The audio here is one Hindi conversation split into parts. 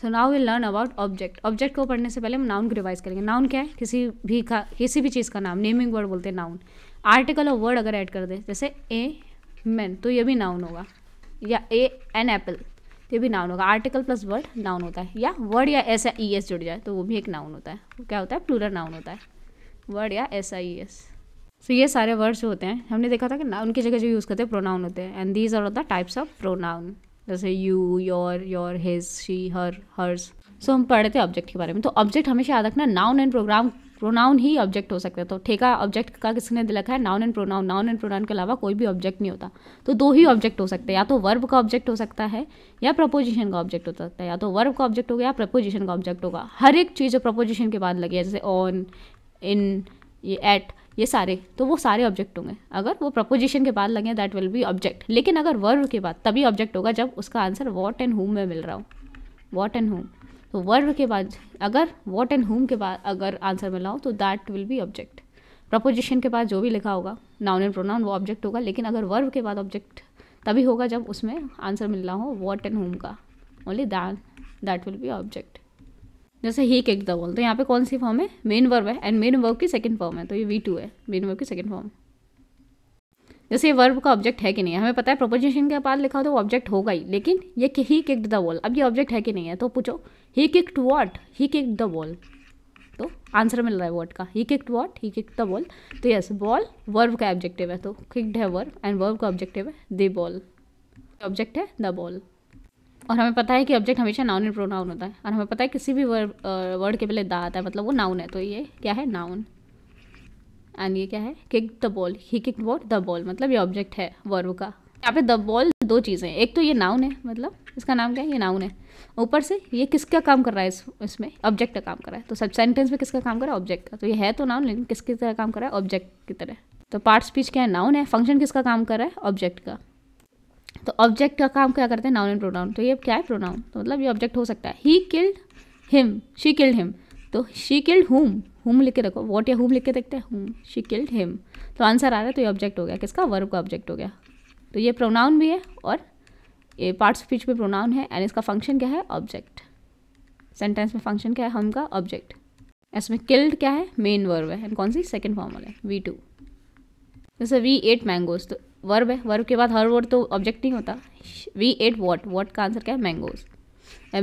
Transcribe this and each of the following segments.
so now will learn about object object को पढ़ने से पहले हम नाउन को रिवाइज करेंगे नाउन क्या है किसी भी का किसी भी चीज़ का नाम नेमिंग वर्ड बोलते हैं नाउन आर्टिकल और वर्ड अगर ऐड कर दे जैसे ए मैन तो ये भी नाउन होगा या ए एन एप्पल तो ये भी नाउन होगा आर्टिकल प्लस वर्ड नाउन होता है या वर्ड या एस आई ई एस जुड़ जाए तो वो भी एक नाउन होता है वो क्या होता है प्लूरल नाउन होता है वर्ड या एस आई ई एस सो ये सारे वर्ड्स होते हैं हमने देखा था कि नाउन की जगह जो यूज़ करते हैं प्रोनाउन होते हैं and these are the types of pronoun जैसे you your your his she her hers so हम पढ़े थे ऑब्जेक्ट के बारे में तो ऑब्जेक्ट हमेशा याद रखना नाउन एंड प्रोग्राम प्रोनाउन ही ऑब्जेक्ट हो सकता है तो ठेका ऑब्जेक्ट का किसने ने रखा है noun and pronoun noun and pronoun के अलावा कोई भी ऑब्जेक्ट नहीं होता तो दो ही ऑब्जेक्ट हो सकते हैं या तो वर्ब का ऑब्जेक्ट हो सकता है या प्रपोजिशन का ऑब्जेक्ट हो सकता है या तो वर्ब का ऑब्जेक्ट होगा या प्रपोजिशन का ऑब्जेक्ट होगा हर एक चीज़ जो प्रपोजिशन के बाद लगी है जैसे ऑन इन ये एट ये सारे तो वो सारे ऑब्जेक्ट होंगे अगर वो प्रपोजिशन के बाद लगे दैट विल बी ऑब्जेक्ट लेकिन अगर वर्ब के बाद तभी ऑब्जेक्ट होगा जब उसका आंसर वॉट एंड होम में मिल रहा हो वॉट एंड होम तो वर्ब के बाद अगर वॉट एंड होम के बाद अगर आंसर मिला हो तो that will be object preposition के बाद जो भी लिखा होगा नाउन एंड प्रोनाउन वो ऑब्जेक्ट होगा लेकिन अगर वर्ब के बाद ऑब्जेक्ट तभी होगा जब उसमें आंसर मिल रहा हो वॉट एंड होम का only that that will be object जैसे ही किक द वॉल तो यहाँ पे कौन सी फॉर्म है मेन वर्ब है एंड मेन वर्ब की सेकंड फॉर्म है तो ये वी टू है मेन वर्ब की सेकंड फॉर्म जैसे ये वर्ब का ऑब्जेक्ट है कि नहीं हमें पता है प्रोपोजिशन के पास लिखा हो तो ऑब्जेक्ट होगा ही लेकिन ये ही किक द वॉल अब ये ऑब्जेक्ट है कि नहीं है तो पूछो he kick to what he kick the wall तो आंसर मिल रहा है वॉट का he to what he kick the ball तो यस बॉल वर्ब का ऑब्जेक्टिव है तो किक्ड है वर्ब एंड वर्ब का ऑब्जेक्टिव है दे बॉल ऑब्जेक्ट है द बॉल और हमें पता है कि ऑब्जेक्ट हमेशा नाउन एंड प्रोनाउन होता है और हमें पता है किसी भी वर्ड वर्ड के पहले दा आता है मतलब वो नाउन है तो ये क्या है नाउन एंड ये क्या है kick the ball he kick ball the ball मतलब ये ऑब्जेक्ट है वर्ब का यहाँ पे द बॉल दो चीज़ें एक तो ये नाउन है मतलब इसका नाम क्या है ये नाउन है ऊपर से ये किसका काम कर रहा है इस इसमें ऑब्जेक्ट का काम कर रहा है तो सब सेंटेंस में किसका काम कर रहा है ऑब्जेक्ट का तो ये है तो नाउन लेकिन किसकी तरह काम कर रहा है ऑब्जेक्ट की तरह तो पार्ट स्पीच क्या है नाउन है फंक्शन किसका काम कर रहा है ऑब्जेक्ट का तो ऑब्जेक्ट का काम क्या करते हैं नाउन एंड प्रोनाउन तो ये क्या है प्रोनाउन तो मतलब ये ऑब्जेक्ट हो सकता है he killed him she killed him तो शी किल्ड हुम हुम लिख के रखो वॉट या हुम लिख के देखते हैं हुम शी किल्ड हिम तो आंसर आ रहा है तो ये ऑब्जेक्ट हो गया किसका वर्ब का ऑब्जेक्ट हो गया तो ये प्रोनाउन भी है और ये पार्ट स्पीच में प्रोनाउन है एंड इसका फंक्शन क्या है ऑब्जेक्ट सेंटेंस में फंक्शन क्या है हम का ऑब्जेक्ट इसमें किल्ड क्या है मेन वर्ब है एंड कौन सी सेकेंड फॉर्मल है वी टू जैसे वी एट मैंगोज तो वर्ब है वर्ब के बाद हर वर्ड तो ऑब्जेक्ट नहीं होता वी एट वॉट वॉट का आंसर क्या है मैंगोज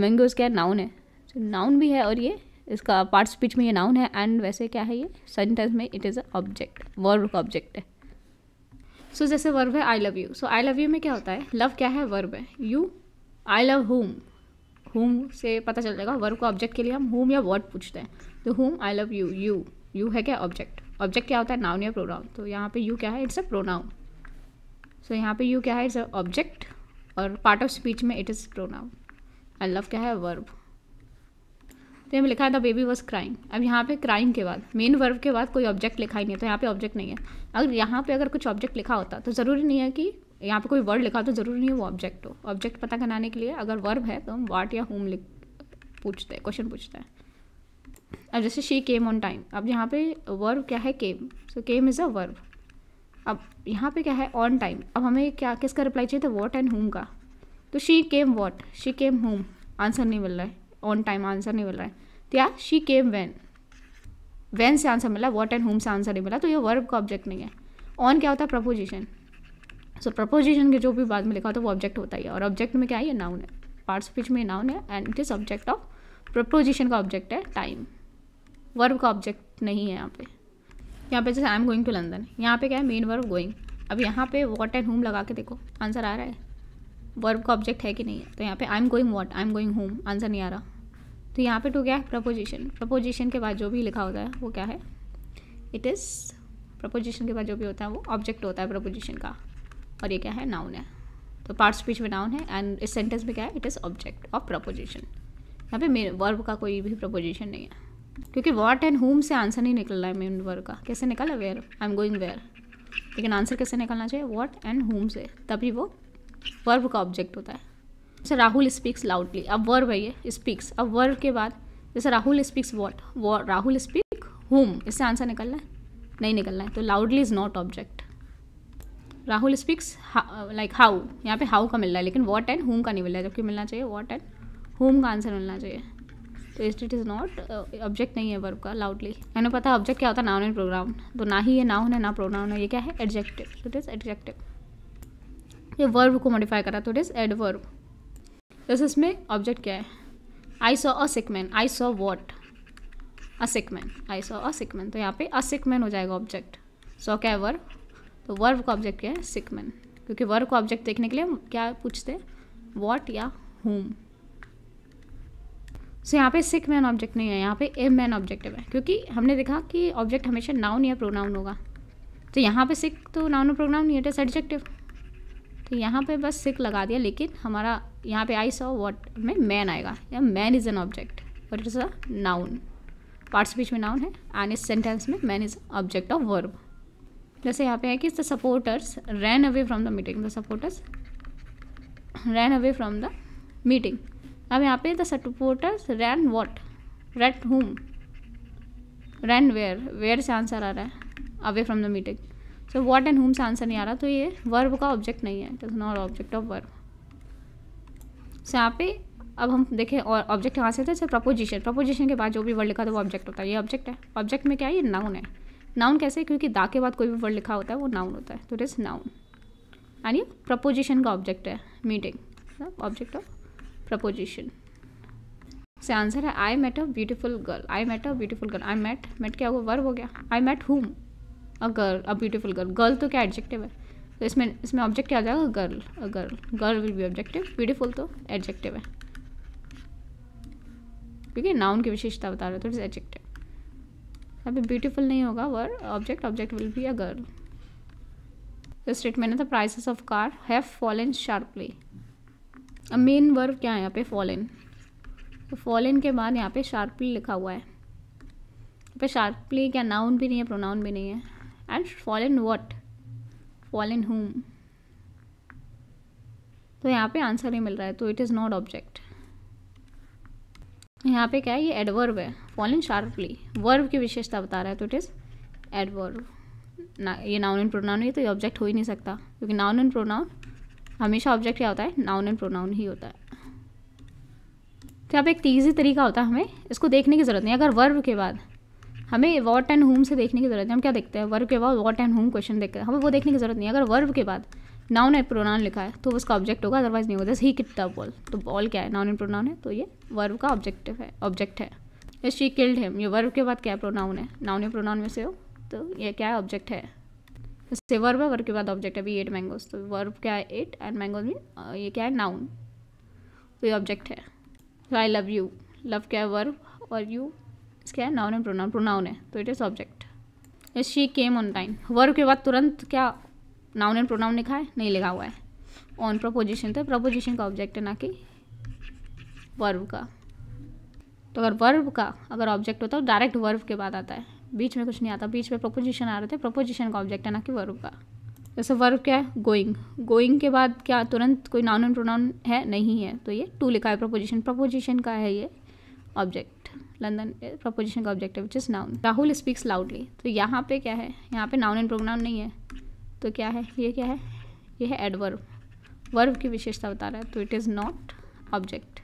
मैंगोज क्या है नाउन है तो नाउन भी है और ये इसका पार्ट स्पीच में ये नाउन है एंड वैसे क्या है ये सेंटेंस में it is a object verb का ऑब्जेक्ट है सो so, जैसे वर्ब है I love you so I love you में क्या होता है लव क्या है वर्ब है you I love whom whom से पता चल जाएगा वर्ब का ऑब्जेक्ट के लिए हम होम या वर्ड पूछते हैं तो whom I love you you you है क्या ऑब्जेक्ट ऑब्जेक्ट क्या होता है नाउन या प्रोनाउन तो यहाँ पे यू क्या है it's a pronoun so so, यहाँ पे यू क्या है इट्स ऑब्जेक्ट और पार्ट ऑफ स्पीच में it is pronoun I love क्या है वर्ब तो यहाँ लिखा है द बेबी वॉज क्राइंग अब यहाँ पे क्राइंग के बाद मेन वर्ब के बाद कोई ऑब्जेक्ट लिखा ही नहीं है तो यहाँ पे ऑब्जेक्ट नहीं है अगर यहाँ पे अगर कुछ ऑब्जेक्ट लिखा होता तो ज़रूरी नहीं है कि यहाँ पे कोई वर्ड लिखा हो तो ज़रूरी नहीं है वो ऑब्जेक्ट हो ऑब्जेक्ट पता कराने के लिए अगर वर्ब है तो हम वाट या होम लिख पूछते हैं क्वेश्चन पूछते हैं अब जैसे शी केम ऑन टाइम अब यहाँ पे वर्ब क्या है केम सो केम इज़ अ वर्ब अब यहाँ पे क्या है ऑन टाइम अब हमें क्या किसका रिप्लाई चाहिए था वॉट एंड होम का तो she came what she came whom answer नहीं मिल रहा है ऑन टाइम आंसर नहीं मिल रहा है तो या शी केम वैन वैन से आंसर मिला वॉट एंड होम से आंसर नहीं मिला तो ये वर्ब का ऑब्जेक्ट नहीं है ऑन क्या होता है प्रपोजिशन सो प्रपोजिशन के जो भी बाद में लिखा होता है वो ऑब्जेक्ट होता ही है और ऑब्जेक्ट में क्या है ये नाउन है पार्ट्स स्पीच में नाउन है and it is object of preposition का ऑब्जेक्ट है टाइम वर्ब का ऑब्जेक्ट नहीं है यहाँ पे यहाँ पे जैसे I am going to London यहाँ पे क्या है मेन वर्ब गोइंग अब यहाँ पे वॉट एंड होम लगा के देखो आंसर आ रहा है वर्ब का ऑब्जेक्ट है कि नहीं है तो यहाँ पे I am going what I am going whom answer नहीं आ रहा तो यहाँ पे टू क्या है प्रपोजिशन प्रपोजिशन के बाद जो भी लिखा होता है वो क्या है इट इज़ प्रपोजिशन के बाद जो भी होता है वो ऑब्जेक्ट होता है प्रपोजिशन का और ये क्या है नाउन है तो पार्ट स्पीच में नाउन है एंड इस सेंटेंस में क्या है it is object of preposition यहाँ पे मेरे वर्ब का कोई भी प्रपोजिशन नहीं है क्योंकि वॉट एंड होम से आंसर नहीं निकल रहा है मेन वर्ग का कैसे निकला where I am going where लेकिन आंसर कैसे निकलना चाहिए वॉट एंड होम से तभी वो वर्ब का ऑब्जेक्ट होता है जैसे राहुल स्पीक्स लाउडली अब वर्ब है ये स्पीक्स अब वर्ब के बाद जैसे राहुल स्पीक्स वॉट वो राहुल स्पीक होम इससे आंसर निकलना है नहीं निकलना है तो loudly is not object Rahul speaks like how यहाँ पे हाउ का मिल रहा है लेकिन वॉट एंड होम का नहीं मिल रहा है जबकि मिलना चाहिए वॉट एंड होम का आंसर मिलना चाहिए तो इस्ट इट इज़ नॉट ऑब्जेक्ट नहीं है वर्ब का लाउडली मैंने पता है ऑब्जेक्ट क्या होता है नाउन एंड प्रोग्राम तो ना ही ये नाउन है ना प्रोग्राम है ये क्या है एडजेक्टिव इट इज़ एडजेक्टिव ये वर्ब को मॉडिफाई करा तो इट इज़ वर्ब जैसे इसमें ऑब्जेक्ट क्या है I saw a sick man I saw what a sick man I saw a sick man तो यहाँ पे अ सिक मैन हो जाएगा ऑब्जेक्ट सॉ क्या है वर्ब तो वर्ब का ऑब्जेक्ट क्या है सिक मैन क्योंकि वर्ब का ऑब्जेक्ट देखने के लिए हम क्या पूछते हैं वॉट या होम सो यहाँ पे सिक मैन ऑब्जेक्ट नहीं है यहाँ पे ए मैन ऑब्जेक्टिव है क्योंकि हमने देखा कि ऑब्जेक्ट हमेशा नाउन या प्रोनाउन होगा तो यहाँ पे सिक तो नाउन और प्रोनाउन नहीं है इट एडजेक्टिव तो यहाँ पे बस सिक लगा दिया लेकिन हमारा यहाँ पे आई सॉ वॉट में मैन आएगा या मैन इज़ एन ऑब्जेक्ट और it is a noun part speech में नाउन है एंड इस सेंटेंस में man is object of verb जैसे यहाँ पे है कि the supporters ran away from the meeting the supporters ran away from the meeting अब यहाँ पे द सपोर्टर्स रैन वॉट रेट होम रैन वेयर वेयर से आंसर आ रहा है away from the meeting so what and whom से आंसर नहीं आ रहा तो ये वर्ब का ऑब्जेक्ट नहीं है it is not object of verb so यहाँ पे अब हम देखें और ऑब्जेक्ट कहाँ से थे सर प्रपोजिशन प्रपोजिशन के बाद जो भी वर्ड लिखा था तो वो ऑब्जेक्ट होता है ये ऑब्जेक्ट है ऑब्जेक्ट में क्या है ये नाउन है नाउन कैसे है क्योंकि दा के बाद कोई भी वर्ड लिखा होता है वो नाउन होता है तो इट इज़ नाउन यानी प्रपोजिशन का ऑब्जेक्ट है मीटिंग ऑब्जेक्ट ऑफ प्रपोजिशन से आंसर है I met a beautiful girl I met a beautiful girl I met met क्या हुआ वर्ब हो गया I met whom a girl a beautiful girl girl तो क्या एडजेक्टिव है तो इसमें इसमें ऑब्जेक्ट क्या आ जाएगा girl a girl girl will be objective beautiful तो एडजेक्टिव है क्योंकि नाउन की विशेषता बता रहे हो तो इट्स एडजेक्टिव अभी ब्यूटिफुल नहीं होगा वर object object will be a girl statement है the prices of car have fallen sharply अब मेन वर्ब क्या है यहाँ पे फॉलन तो फॉलन के बाद यहाँ पे शार्पली लिखा हुआ है यहाँ पे शार्पली क्या नाउन भी नहीं है प्रोनाउन भी नहीं है and fallen what fallen whom तो यहाँ पे आंसर नहीं मिल रहा है तो इट इज़ नॉट ऑब्जेक्ट यहाँ पे क्या है ये एडवर्ब है फॉलन शार्पली वर्ब की विशेषता बता रहा है तो इट इज़ एडवर्व ना ये नाउन एंड प्रोनाउन ये तो ये ऑब्जेक्ट हो ही नहीं सकता क्योंकि नाउन एंड प्रोनाउन हमेशा ऑब्जेक्ट क्या होता है नाउन एंड प्रोनाउन ही होता है तो यहाँ पे एक तीजी तरीका होता है हमें इसको देखने की ज़रूरत नहीं अगर वर्ब के बाद हमें वॉट एंड होम से देखने की ज़रूरत है हम क्या देखते हैं वर्ब के बाद वॉट एंड होम क्वेश्चन देखते हैं हमें वो देखने की ज़रूरत नहीं अगर वर्ब के बाद नाउन एंड प्रोनाउन लिखा है तो उसका ऑब्जेक्ट होगा अदरवाइज नहीं होगा जैसे ही किट द बॉल तो बॉल क्या है नाउन एंड प्रोनाउन है तो ये वर्ब का ऑब्जेक्टिव है ऑब्जेक्ट है शी किल्ड हिम ये वर्ब के बाद क्या प्रोनाउन है नाउन एंड प्रोनाउन में से हो तो ये क्या है ऑब्जेक्ट है इससे वर्ब है वर्ब के बाद ऑब्जेक्ट है अभी एट मैंगोज तो वर्ब क्या है एट एंड मैंगोज मीन ये क्या है नाउन तो ये ऑब्जेक्ट है आई लव यू लव क्या है वर्ब और यू इसका है नाउन एंड प्रोनाउन प्रोनाउन है तो it is object she came on time verb के बाद तुरंत क्या नाउन एंड प्रोनाउन लिखा है नहीं लिखा हुआ है ऑन प्रपोजिशन तो प्रपोजिशन का ऑब्जेक्ट है ना कि वर्ब का तो अगर वर्ब का अगर ऑब्जेक्ट होता है तो डायरेक्ट वर्ब के बाद आता है बीच में कुछ नहीं आता बीच में प्रपोजिशन आ रहे थे प्रपोजिशन का ऑब्जेक्ट है ना कि वर्ब का जैसे वर्ब क्या है गोइंग गोइंग के बाद क्या तुरंत कोई नाउन एंड प्रोनाउन है नहीं है तो ये टू लिखा है प्रपोजिशन प्रपोजिशन का है ये ऑब्जेक्ट लंदन प्रपोजिशन का ऑब्जेक्ट है which is noun Rahul speaks loudly तो यहाँ पे क्या है यहाँ पे नाउन एंड प्रोनाउन नहीं है तो क्या है ये क्या है ये है एडवर्ब वर्ब की विशेषता बता रहा है तो इट इज़ नॉट ऑब्जेक्ट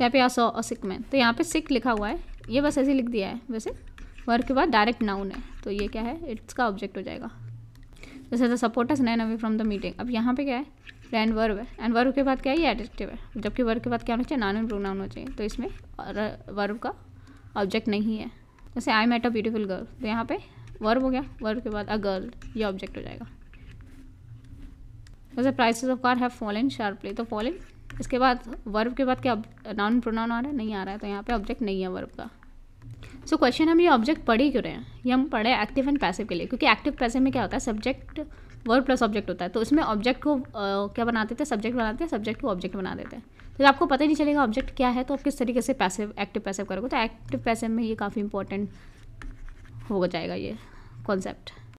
यहाँ पे आ सौ सिक मैन तो यहाँ पे सिक तो लिखा हुआ है ये बस ऐसे लिख दिया है वैसे वर्क के बाद डायरेक्ट नाउन है तो ये क्या है इट्स का ऑब्जेक्ट हो जाएगा जैसे the supporters ran away from the meeting अब यहाँ पे क्या है एंड वर्व है एंड वर्व के बाद क्या है ये एडजेक्टिव है जबकि वर्व के बाद क्या होना चाहिए नाउन होना चाहिए तो इसमें वर्व का ऑब्जेक्ट नहीं है जैसे I met a beautiful girl तो यहाँ पे वर्व हो गया वर्व के बाद अ गर्ल ये ऑब्जेक्ट हो जाएगा जैसे prices of car have fallen sharply तो फॉलन इसके बाद वर्ब के बाद क्या नाउन प्रोनाउन आ रहा है नहीं आ रहा है तो यहाँ पे ऑब्जेक्ट नहीं है वर्ब का सो so, क्वेश्चन हम ये ऑब्जेक्ट पढ़ ही क्यों रहे हैं ये हम पढ़े एक्टिव एंड पैसिव के लिए क्योंकि एक्टिव पैसिव में क्या होता है सब्जेक्ट वर्ब प्लस ऑब्जेक्ट होता है तो उसमें ऑब्जेक्ट को आ, क्या बनाते थे सब्जेक्ट बनाते हैं सब्जेक्ट को ऑब्जेक्ट बना देते हैं तो आपको पता ही नहीं चलेगा ऑब्जेक्ट क्या है तो आप किस तरीके से पैसिव एक्टिव पैसिव करोगे तो एक्टिव पैसिव में ये काफ़ी इंपॉर्टेंट हो जाएगा ये कॉन्सेप्ट